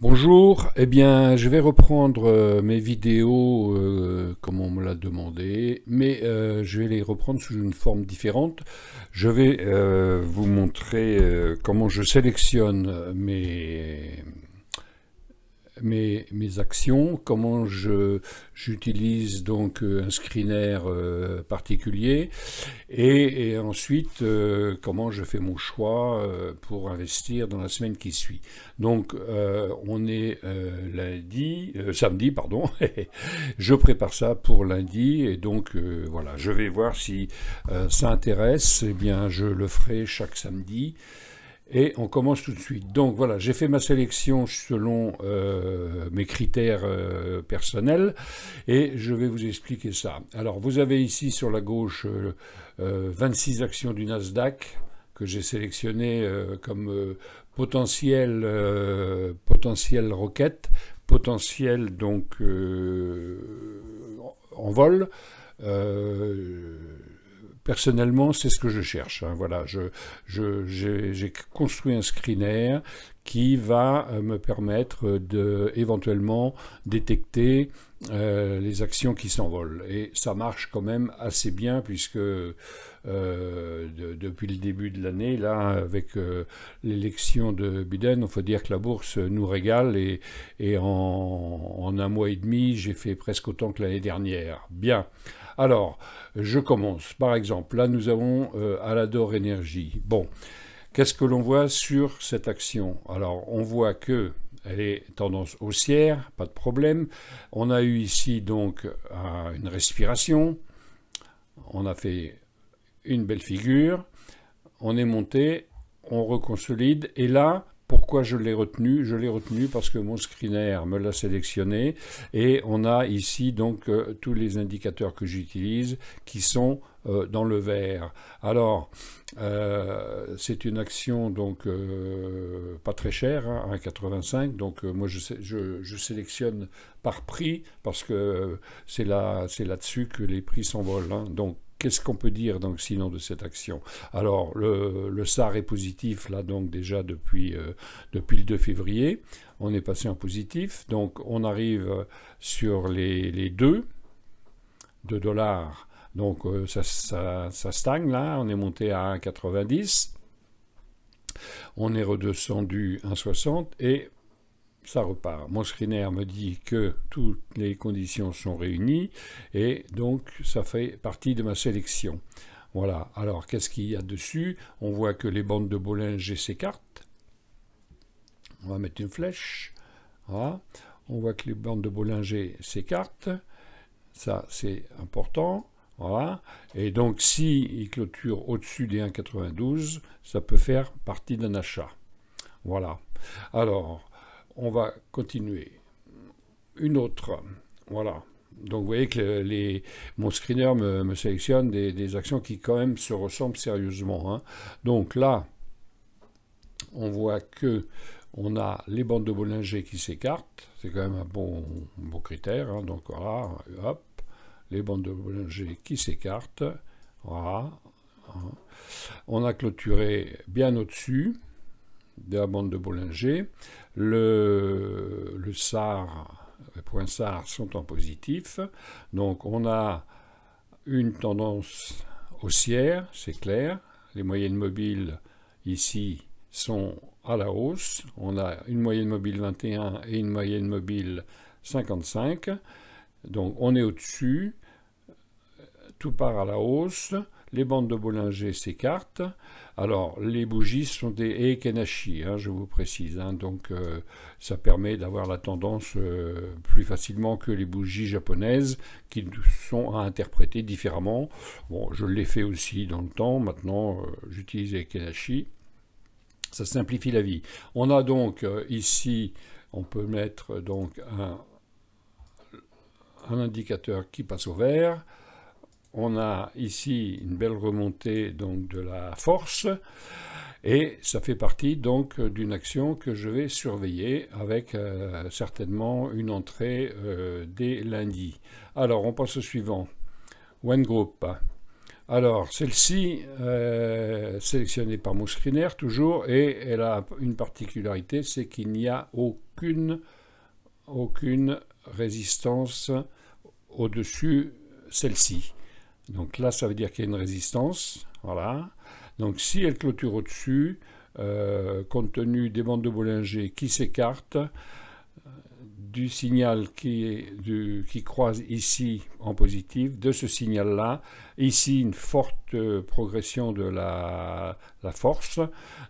Bonjour, eh bien je vais reprendre euh, mes vidéos euh, comme on me l'a demandé, mais euh, je vais les reprendre sous une forme différente. Je vais vous montrer comment je sélectionne mes, mes, actions, comment j'utilise donc euh, un screener euh, particulier et, ensuite euh, comment je fais mon choix pour investir dans la semaine qui suit. Donc on est lundi, samedi pardon, je prépare ça pour lundi et donc voilà, je vais voir si ça intéresse, et eh bien je le ferai chaque samedi. Et on commence tout de suite. Donc voilà, j'ai fait ma sélection selon euh, mes critères euh, personnels et je vais vous expliquer ça. Alors vous avez ici sur la gauche 26 euh, actions du Nasdaq que j'ai sélectionnées comme potentiel, potentiel roquette, potentiel donc en vol personnellement, c'est ce que je cherche. Hein. voilà, j'ai construit un screener qui va euh, me permettre de éventuellement détecter euh, les actions qui s'envolent. Et ça marche quand même assez bien puisque euh, depuis le début de l'année, là, avec l'élection de Biden, on faut dire que la bourse nous régale et, en un mois et demi, j'ai fait presque autant que l'année dernière. Bien. Alors, je commence. Par exemple, là, nous avons euh, Alador Energy. Bon, qu'est-ce que l'on voit sur cette action Alors, on voit que elle est tendance haussière, pas de problème. On a eu ici donc une respiration. On a fait une belle figure. On est monté, on reconsolide. Et là, pourquoi je l'ai retenu Je l'ai retenu parce que mon screener me l'a sélectionné et on a ici donc euh, tous les indicateurs que j'utilise qui sont euh, dans le vert. Alors, euh, c'est une action donc pas très chère, 1,85. Hein, donc moi je, je, sélectionne par prix parce que c'est là, c'est là-dessus que les prix s'envolent. Hein. donc Qu'est-ce qu'on peut dire donc sinon de cette action Alors le, SAR est positif là donc déjà depuis, euh, depuis le 2 février. On est passé en positif. Donc on arrive euh, sur les, les 2, dollars. Donc euh, ça, ça, stagne là. On est monté à 1,90. On est redescendu 1,60 et ça repart. Mon screener me dit que toutes les conditions sont réunies et donc ça fait partie de ma sélection. Voilà, alors qu'est-ce qu'il y a dessus On voit que les bandes de Bollinger s'écartent. On va mettre une flèche. On voit que les bandes de Bollinger s'écartent. Ça, c'est important. Voilà. Et donc, si il clôture au-dessus des 1,92, ça peut faire partie d'un achat. Voilà. Alors, on va continuer. Une autre, voilà. Donc vous voyez que les, mon screener me, sélectionne des, actions qui quand même se ressemblent sérieusement. Hein. Donc là, on voit que on a les bandes de Bollinger qui s'écartent. C'est quand même un bon, bon critère. Hein. Donc voilà, hop, les bandes de Bollinger qui s'écartent. Voilà. Hein. On a clôturé bien au-dessus de la bande de Bollinger. Le, SAR, les points SAR sont en positif. Donc on a une tendance haussière, c'est clair. Les moyennes mobiles ici sont à la hausse. On a une moyenne mobile 21 et une moyenne mobile 55. Donc on est au-dessus. Tout part à la hausse les bandes de Bollinger s'écartent. Alors, les bougies sont des Eikenashi, hein, je vous précise. Hein. donc, euh, ça permet d'avoir la tendance euh, plus facilement que les bougies japonaises qui sont à interpréter différemment. Bon, je l'ai fait aussi dans le temps. Maintenant, euh, j'utilise Eikenashi. Ça simplifie la vie. On a donc ici, on peut mettre donc un indicateur qui passe au vert on a ici une belle remontée donc de la force et ça fait partie donc d'une action que je vais surveiller avec euh, certainement une entrée euh, dès lundi. Alors on passe au suivant. One Group. Alors celle-ci, euh, sélectionnée par mon toujours, et elle a une particularité, c'est qu'il n'y a aucune, aucune résistance au-dessus celle-ci. Donc là, ça veut dire qu'il y a une résistance. Voilà. Donc si elle clôture au-dessus, euh, compte tenu des bandes de Bollinger qui s'écartent, euh, du signal qui, croise ici en positif, de ce signal-là, ici une forte euh, progression de la, force.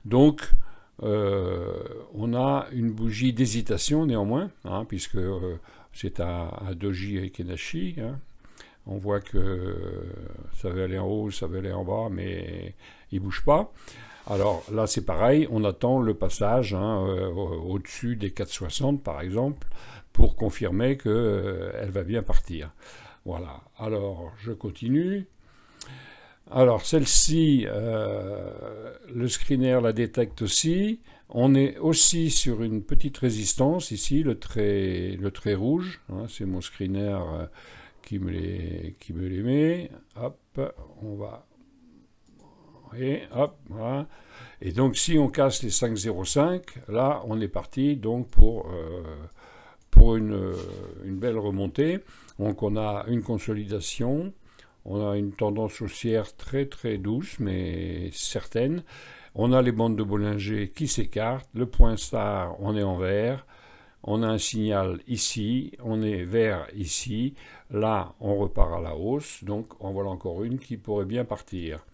Donc, on a une bougie d'hésitation néanmoins, hein, puisque c'est un Doji et Kenashi, hein, on voit que euh, ça veut aller en haut, ça veut aller en bas, mais il ne bouge pas. Alors là, c'est pareil, on attend le passage hein, euh, au-dessus des 4,60 par exemple pour confirmer qu'elle euh, elle va bien partir. Voilà, alors je continue. Alors celle-ci, le screener la détecte aussi. On est aussi sur une petite résistance ici, le trait, le rouge. Hein, c'est mon screener qui me les, qui me les met. Hop, on va. Et hop, voilà. Et donc, si on casse les 5,05, là, on est parti donc pour, euh, une, euh, une, belle remontée. Donc, on a une consolidation. On a une tendance haussière très très douce, mais certaine. On a les bandes de Bollinger qui s'écartent. Le point star, on est en vert on a un signal ici, on est vert ici, là on repart à la hausse, donc en voilà encore une qui pourrait bien partir.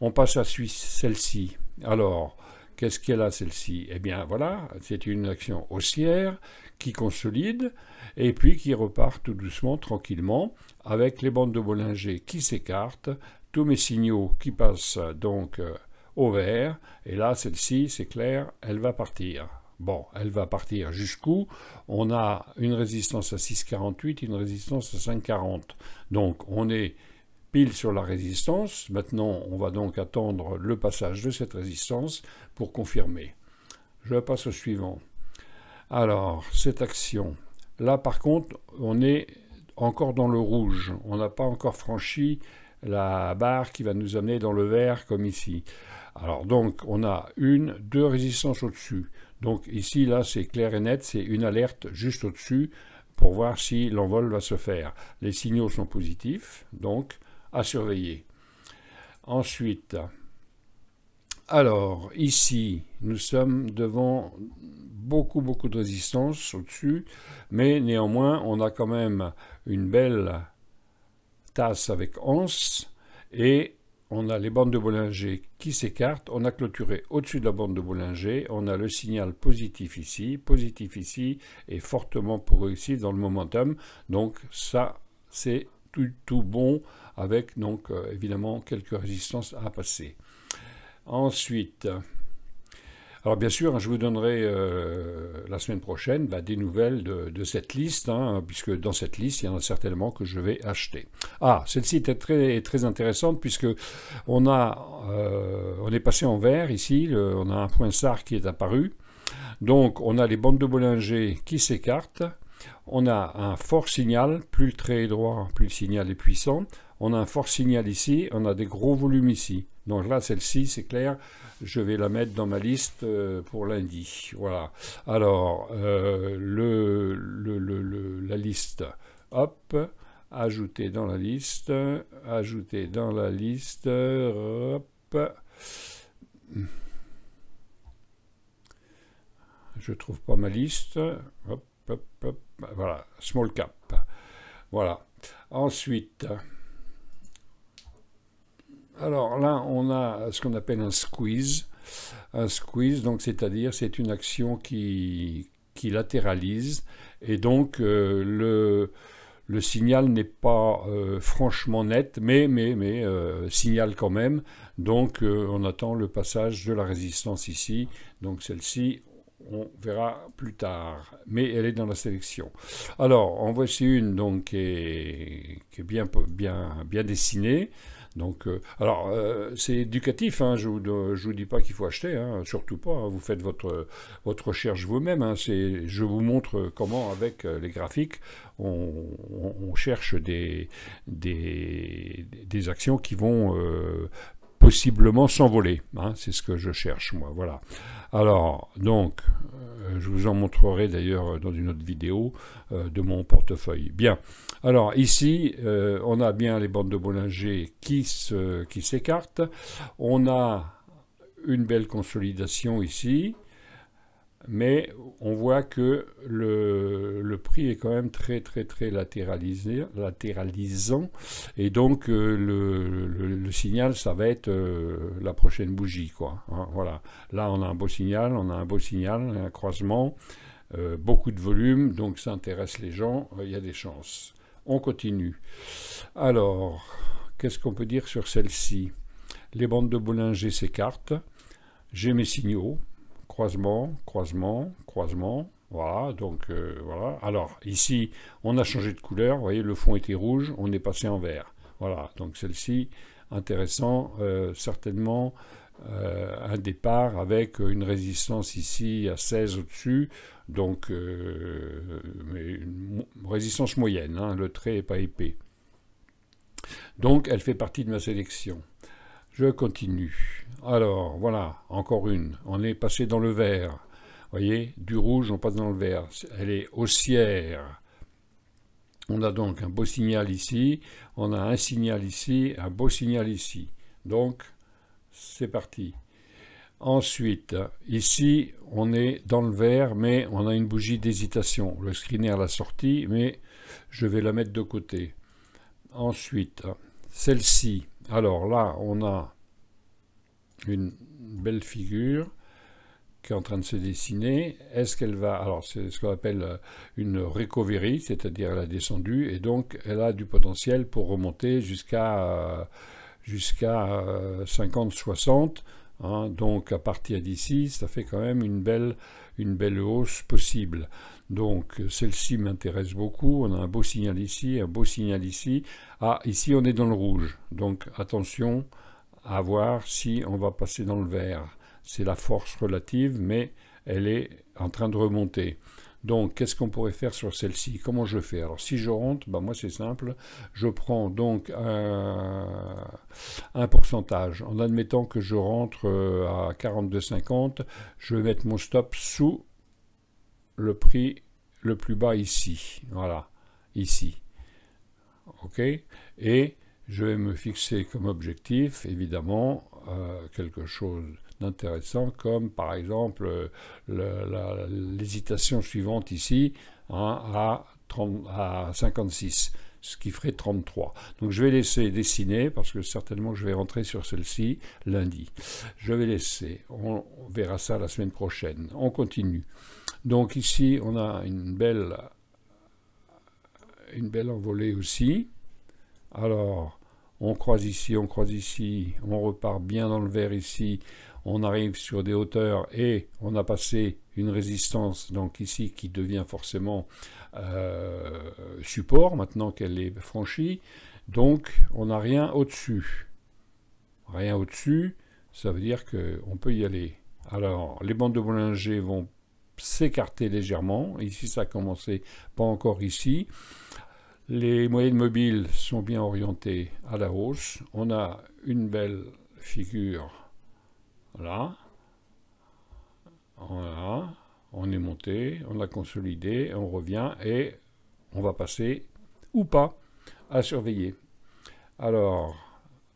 On passe à celle-ci. Alors, qu'est-ce qu'elle a celle-ci Eh bien voilà, c'est une action haussière qui consolide et puis qui repart tout doucement, tranquillement, avec les bandes de Bollinger qui s'écartent, tous mes signaux qui passent donc euh, au vert, et là celle-ci, c'est clair, elle va partir. Bon, elle va partir jusqu'où On a une résistance à 6,48, une résistance à 5,40. Donc on est pile sur la résistance. Maintenant, on va donc attendre le passage de cette résistance pour confirmer. Je passe au suivant. Alors, cette action. Là, par contre, on est encore dans le rouge. On n'a pas encore franchi la barre qui va nous amener dans le vert comme ici. Alors donc on a une, deux résistances au-dessus. Donc ici, là, c'est clair et net, c'est une alerte juste au-dessus pour voir si l'envol va se faire. Les signaux sont positifs, donc à surveiller. Ensuite, alors ici, nous sommes devant beaucoup, beaucoup de résistance au-dessus, mais néanmoins, on a quand même une belle tasse avec 11, et on a les bandes de Bollinger qui s'écartent, on a clôturé au-dessus de la bande de Bollinger, on a le signal positif ici, positif ici, et fortement progressif dans le momentum. Donc ça, c'est tout, tout, bon, avec donc euh, évidemment quelques résistances à passer. Ensuite, alors bien sûr, je vous donnerai euh, la semaine prochaine bah, des nouvelles de, cette liste, hein, puisque dans cette liste, il y en a certainement que je vais acheter. Ah, celle-ci était très, très intéressante, puisque on, euh, on est passé en vert ici, on a un point SAR qui est apparu. Donc on a les bandes de Bollinger qui s'écartent, on a un fort signal, plus le trait est droit, plus le signal est puissant, on a un fort signal ici, on a des gros volumes ici. Donc là, celle-ci, c'est clair, je vais la mettre dans ma liste euh, pour lundi. Voilà. Alors, euh, le, la liste, hop, ajouter dans la liste, ajouter dans la liste, hop. Je trouve pas ma liste. Hop, hop, hop. Voilà, small cap. Voilà. Ensuite, alors là, on a ce qu'on appelle un squeeze. Un squeeze, donc c'est-à-dire c'est une action qui, qui latéralise et donc euh, le, signal n'est pas euh, franchement net, mais, mais, mais euh, signal quand même. Donc on attend le passage de la résistance ici. Donc celle-ci, on verra plus tard, mais elle est dans la sélection. Alors en voici une donc qui est, bien dessinée. Donc, euh, alors, euh, c'est éducatif, hein, je ne vous, dis pas qu'il faut acheter, hein, surtout pas, hein, vous faites votre, votre recherche vous-même, c'est, je vous montre comment, avec euh, les graphiques, on, cherche des, des, actions qui vont possiblement s'envoler. Hein, c'est ce que je cherche, moi. Voilà. Alors, donc, euh, je vous en montrerai d'ailleurs dans une autre vidéo euh, de mon portefeuille. Bien. Alors, ici, euh, on a bien les bandes de Bollinger qui s'écartent. on a une belle consolidation ici mais on voit que le, prix est quand même très très très latéralisé, latéralisant et donc euh, le, signal ça va être euh, la prochaine bougie quoi. Hein, voilà. Là on a un beau signal, on a un beau signal, un croisement, euh, beaucoup de volume, donc ça intéresse les gens, il y a des chances. On continue. Alors, qu'est-ce qu'on peut dire sur celle-ci Les bandes de Bollinger s'écartent, j'ai mes signaux, croisement, croisement, croisement. Voilà, donc euh, voilà. Alors, ici, on a changé de couleur. Vous voyez, le fond était rouge, on est passé en vert. Voilà, donc celle-ci, intéressant, euh, certainement euh, un départ avec une résistance ici à 16 au-dessus, donc une résistance moyenne, hein, le trait n'est pas épais. Donc, elle fait partie de ma sélection. Je continue. Alors, voilà, encore une. On est passé dans le vert. voyez, du rouge, on passe dans le vert. Elle est haussière. On a donc un beau signal ici. On a un signal ici, un beau signal ici. Donc, c'est parti. Ensuite, ici, on est dans le vert, mais on a une bougie d'hésitation. Le screener l'a sortie, mais je vais la mettre de côté. Ensuite, celle-ci, alors là, on a une belle figure qui est en train de se dessiner. Est-ce qu'elle va... Alors c'est ce qu'on appelle euh, une recovery, c'est-à-dire elle a descendu et donc elle a du potentiel pour remonter jusqu'à euh, jusqu'à 50-60. Euh, Hein. donc à partir d'ici, ça fait quand même une belle, une belle hausse possible. Donc celle-ci m'intéresse beaucoup. On a un beau signal ici, un beau signal ici. Ah, ici on est dans le rouge. Donc attention à voir si on va passer dans le vert. C'est la force relative, mais elle est en train de remonter. Donc, qu'est-ce qu'on pourrait faire sur celle-ci Comment je fais Alors, si je rentre, bah, moi, c'est simple. Je prends donc un, pourcentage. En admettant que je rentre euh, à 42,50, je vais mettre mon stop sous le prix le plus bas ici. Voilà, ici. OK Et je vais me fixer comme objectif, évidemment, euh, quelque chose d'intéressant, comme par exemple euh, l'hésitation suivante ici hein, à, 30, à 56 ce qui ferait 33. Donc je vais laisser dessiner, parce que certainement je vais rentrer sur celle-ci lundi. Je vais laisser, on verra ça la semaine prochaine. On continue. Donc ici, on a une belle, une belle envolée aussi. Alors, on croise ici, on croise ici, on repart bien dans le vert ici, on arrive sur des hauteurs et on a passé une résistance donc ici qui devient forcément euh, support maintenant qu'elle est franchie. Donc on n'a rien au-dessus. Rien au-dessus, ça veut dire qu'on peut y aller. Alors les bandes de Bollinger vont s'écarter légèrement. Ici ça a commencé, pas encore ici. Les moyennes mobiles sont bien orientées à la hausse. On a une belle figure là. On est monté, on a consolidé, on revient et on va passer ou pas à surveiller. Alors,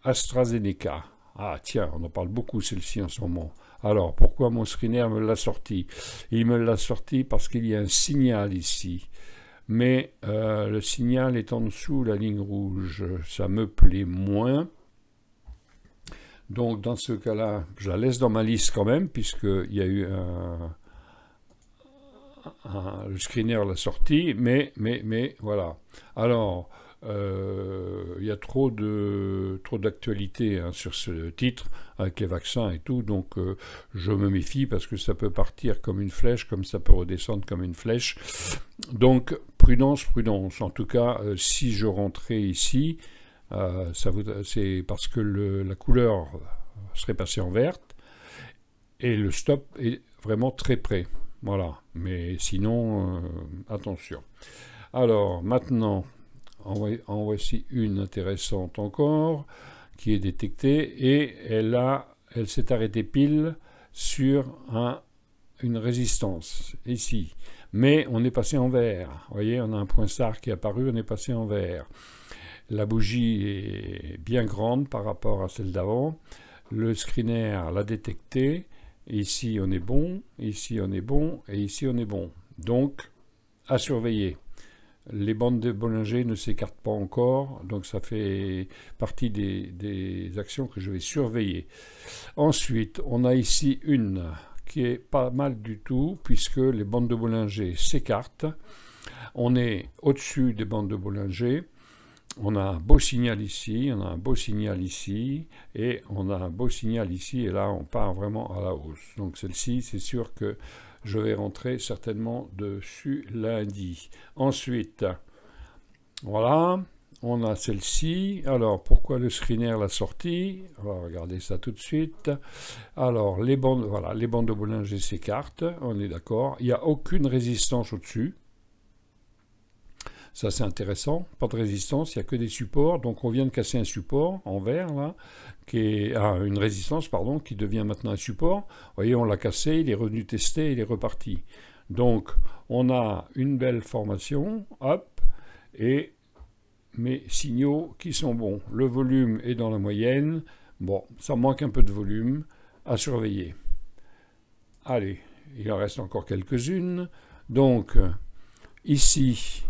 AstraZeneca. Ah tiens, on en parle beaucoup celle-ci en ce moment. Alors, pourquoi mon screener me l'a sorti Il me l'a sorti parce qu'il y a un signal ici mais euh, le signal est en dessous la ligne rouge, ça me plaît moins. Donc dans ce cas-là, je la laisse dans ma liste quand même, puisqu'il y a eu un, le screener l'a sorti, mais, mais, mais voilà. Alors, euh, il y a trop de trop d'actualité hein, sur ce titre avec les vaccins et tout, donc euh, je me méfie parce que ça peut partir comme une flèche, comme ça peut redescendre comme une flèche. Donc prudence, prudence. En tout cas, euh, si je rentrais ici, euh, c'est parce que la couleur serait passée en verte et le stop est vraiment très près. Voilà, mais sinon, euh, attention. Alors, maintenant, en, voici une intéressante encore, qui est détectée, et elle, elle s'est arrêtée pile sur une résistance, ici mais on est passé en vert. Vous voyez, on a un point star qui est apparu, on est passé en vert. La bougie est bien grande par rapport à celle d'avant. Le screener l'a détecté. Ici, on est bon, ici, on est bon, et ici, on est bon. Donc, à surveiller. Les bandes de Bollinger ne s'écartent pas encore, donc ça fait partie des actions que je vais surveiller. Ensuite, on a ici une qui est pas mal du tout, puisque les bandes de Bollinger s'écartent. On est au-dessus des bandes de Bollinger. On a un beau signal ici, on a un beau signal ici, et on a un beau signal ici, et là on part vraiment à la hausse. Donc celle-ci, c'est sûr que je vais rentrer certainement dessus lundi. Ensuite, voilà, on a celle-ci. Alors, pourquoi le screener l'a sortie On va regarder ça tout de suite. Alors, les bandes, voilà, les bandes de Bollinger s'écartent, on est d'accord. Il n'y a aucune résistance au-dessus. Ça, c'est intéressant. Pas de résistance, il n'y a que des supports. Donc, on vient de casser un support en vert, là, qui est, ah, une résistance, pardon, qui devient maintenant un support. Vous voyez, on l'a cassé, il est revenu tester, il est reparti. Donc, on a une belle formation, hop, et mes signaux qui sont bons. Le volume est dans la moyenne. Bon, ça manque un peu de volume à surveiller. Allez, il en reste encore quelques-unes. Donc, ici,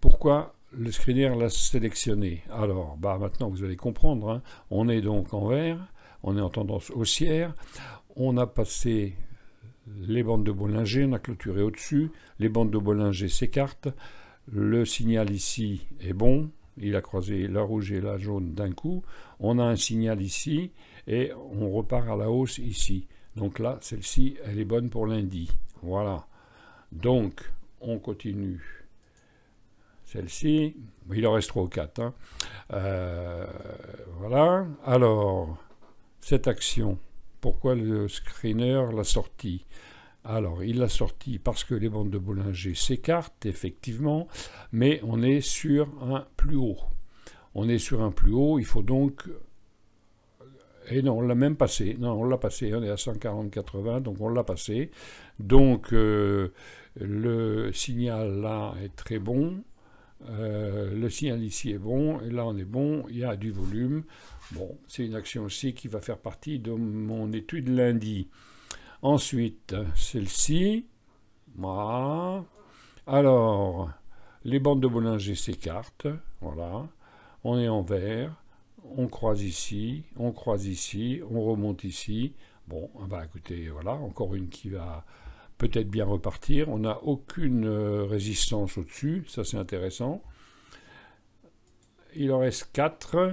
pourquoi le screener l'a sélectionné Alors, bah, maintenant, vous allez comprendre. Hein, on est donc en vert, on est en tendance haussière. On a passé les bandes de Bollinger, on a clôturé au-dessus. Les bandes de Bollinger s'écartent. Le signal ici est bon, il a croisé la rouge et la jaune d'un coup. On a un signal ici et on repart à la hausse ici. Donc là, celle-ci, elle est bonne pour lundi. Voilà. Donc, on continue. Celle-ci, il en reste 3 ou 4. Hein. Euh, voilà. Alors, cette action, pourquoi le screener l'a sortie alors, il l'a sorti parce que les bandes de Bollinger s'écartent, effectivement, mais on est sur un plus haut. On est sur un plus haut, il faut donc... Et non, on l'a même passé. Non, on l'a passé, on est à 140-80, donc on l'a passé. Donc, euh, le signal là est très bon. Euh, le signal ici est bon, et là on est bon, il y a du volume. Bon, c'est une action aussi qui va faire partie de mon étude lundi. Ensuite, celle-ci. Alors, les bandes de Bollinger s'écartent. Voilà. On est en vert. On croise ici. On croise ici. On remonte ici. Bon, ah bah écoutez, voilà, encore une qui va peut-être bien repartir. On n'a aucune euh, résistance au-dessus. Ça, c'est intéressant. Il en reste 4.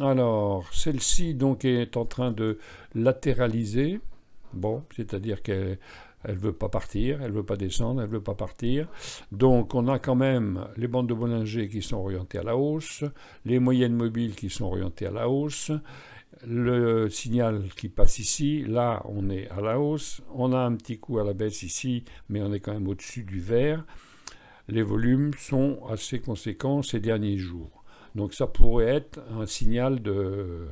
Alors, celle-ci donc est en train de latéraliser. Bon, c'est-à-dire qu'elle ne veut pas partir, elle ne veut pas descendre, elle ne veut pas partir. Donc on a quand même les bandes de Bollinger qui sont orientées à la hausse, les moyennes mobiles qui sont orientées à la hausse, le signal qui passe ici, là on est à la hausse, on a un petit coup à la baisse ici, mais on est quand même au-dessus du vert. Les volumes sont assez conséquents ces derniers jours. Donc ça pourrait être un signal de,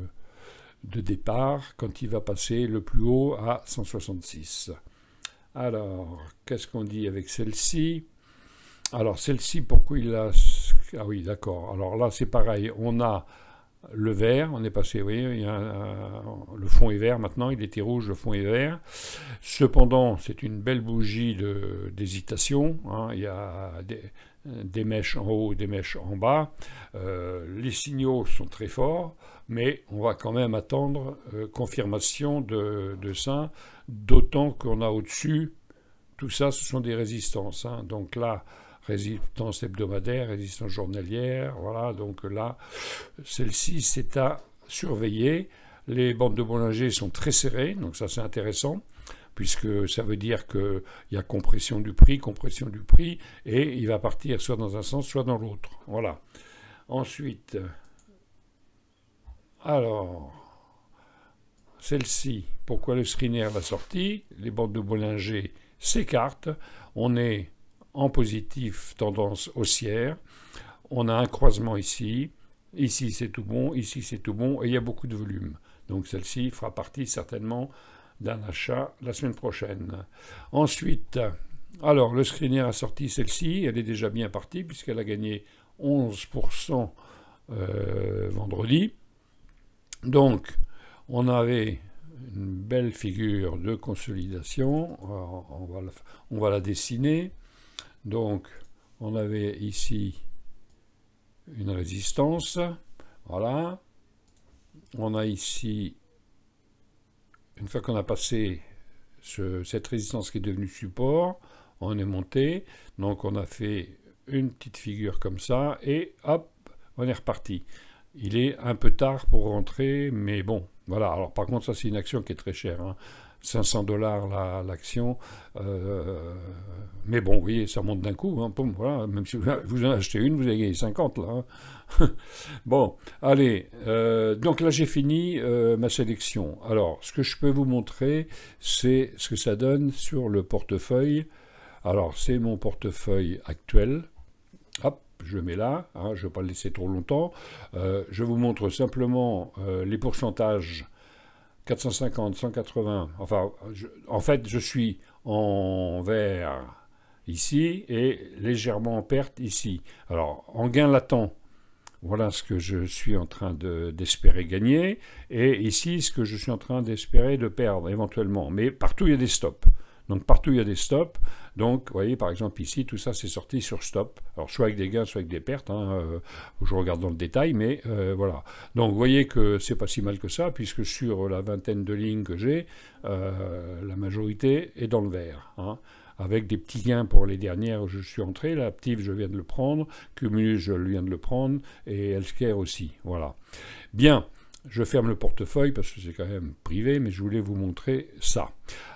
de départ quand il va passer le plus haut à 166. Alors, qu'est-ce qu'on dit avec celle-ci Alors, celle-ci, pourquoi il a... Ah oui, d'accord. Alors là, c'est pareil. On a le vert, on est passé, oui, le fond est vert maintenant, il était rouge, le fond est vert. Cependant, c'est une belle bougie d'hésitation. Hein, il y a des, mèches en haut, des mèches en bas. Euh, les signaux sont très forts mais on va quand même attendre euh, confirmation de, ça, d'autant qu'on a au-dessus, tout ça ce sont des résistances. Hein. donc là, résistance hebdomadaire, résistance journalière, voilà, donc là, celle-ci c'est à surveiller. Les bandes de Bollinger sont très serrées, donc ça c'est intéressant puisque ça veut dire qu'il y a compression du prix, compression du prix, et il va partir soit dans un sens, soit dans l'autre. Voilà. Ensuite, alors, celle-ci, pourquoi le screener va sortir Les bandes de Bollinger s'écartent. On est en positif, tendance haussière. On a un croisement ici. Ici, c'est tout bon. Ici, c'est tout bon. Et il y a beaucoup de volume. Donc, celle-ci fera partie certainement d'un achat la semaine prochaine. Ensuite, alors, le screener a sorti celle-ci. Elle est déjà bien partie puisqu'elle a gagné 11% euh, vendredi. Donc, on avait une belle figure de consolidation. on, va la, dessiner. Donc, on avait ici une résistance. Voilà. On a ici, une fois qu'on a passé cette résistance qui est devenue support, on est monté. Donc on a fait une petite figure comme ça et hop, on est reparti. Il est un peu tard pour rentrer, mais bon, voilà. Alors par contre, ça c'est une action qui est très chère. 500 hein. dollars l'action. Euh, mais bon, vous voyez, ça monte d'un coup. Hein, voilà, même si vous en achetez une, vous avez gagné 50 là. Hein. bon, allez. Euh, donc là, j'ai fini euh, ma sélection. Alors, ce que je peux vous montrer, c'est ce que ça donne sur le portefeuille. Alors, c'est mon portefeuille actuel je mets là, hein, je ne vais pas le laisser trop longtemps. Euh, je vous montre simplement euh, les pourcentages 450, 180. Enfin, en fait, je suis en vert ici et légèrement en perte ici. Alors, en gain latent, voilà ce que je suis en train d'espérer gagner. Et ici, ce que je suis en train d'espérer de perdre éventuellement. Mais partout, il y a des stops. Donc partout il y a des stops. Donc vous voyez par exemple ici tout ça c'est sorti sur stop. Alors soit avec des gains, soit avec des pertes. Hein, euh, je regarde dans le détail, mais euh, voilà. Donc vous voyez que c'est pas si mal que ça puisque sur la vingtaine de lignes que j'ai, euh, la majorité est dans le vert. Hein. avec des petits gains pour les dernières où je suis entré. La petite je viens de le prendre. Cumulus, je viens de le prendre. Et Elsker aussi. Voilà. Bien. Je ferme le portefeuille parce que c'est quand même privé, mais je voulais vous montrer ça.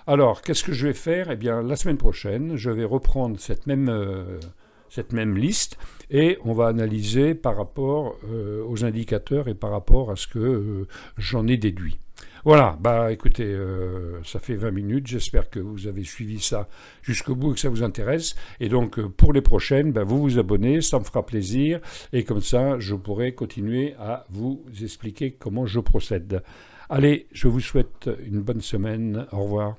Alors, qu'est-ce que je vais faire Eh bien, la semaine prochaine, je vais reprendre cette même, euh, cette même liste et on va analyser par rapport euh, aux indicateurs et par rapport à ce que euh, j'en ai déduit. Voilà, bah écoutez, euh, ça fait 20 minutes, j'espère que vous avez suivi ça jusqu'au bout et que ça vous intéresse. Et donc euh, pour les prochaines, bah, vous vous abonnez, ça me fera plaisir, et comme ça je pourrai continuer à vous expliquer comment je procède. Allez, je vous souhaite une bonne semaine, au revoir.